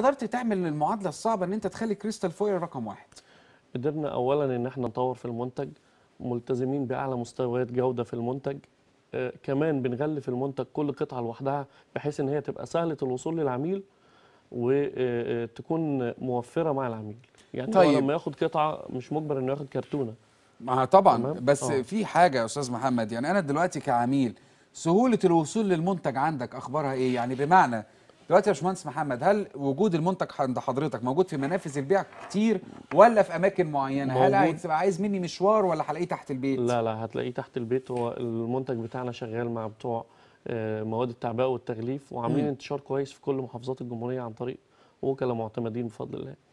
قدرت تعمل المعادله الصعبه ان انت تخلي كريستال فوير رقم واحد قدرنا اولا ان احنا نطور في المنتج ملتزمين باعلى مستويات جوده في المنتج آه كمان بنغلف المنتج كل قطعه لوحدها بحيث ان هي تبقى سهله الوصول للعميل وتكون آه، آه، موفره مع العميل يعني طيب. لما ياخد قطعه مش مجبر انه ياخد كرتونه ما طبعا تمام؟ بس أوه. في حاجه يا استاذ محمد يعني انا دلوقتي كعميل سهوله الوصول للمنتج عندك اخبارها ايه يعني بمعنى دلوقتي يا باشمهندس محمد هل وجود المنتج عند حضرتك موجود في منافذ البيع كتير ولا في اماكن معينه هل هتبقى عايز مني مشوار ولا هلاقيه تحت البيت لا لا هتلاقيه تحت البيت هو المنتج بتاعنا شغال مع بتوع آه، مواد التعبئه والتغليف وعاملين انتشار كويس في كل محافظات الجمهوريه عن طريق وكلاء معتمدين بفضل الله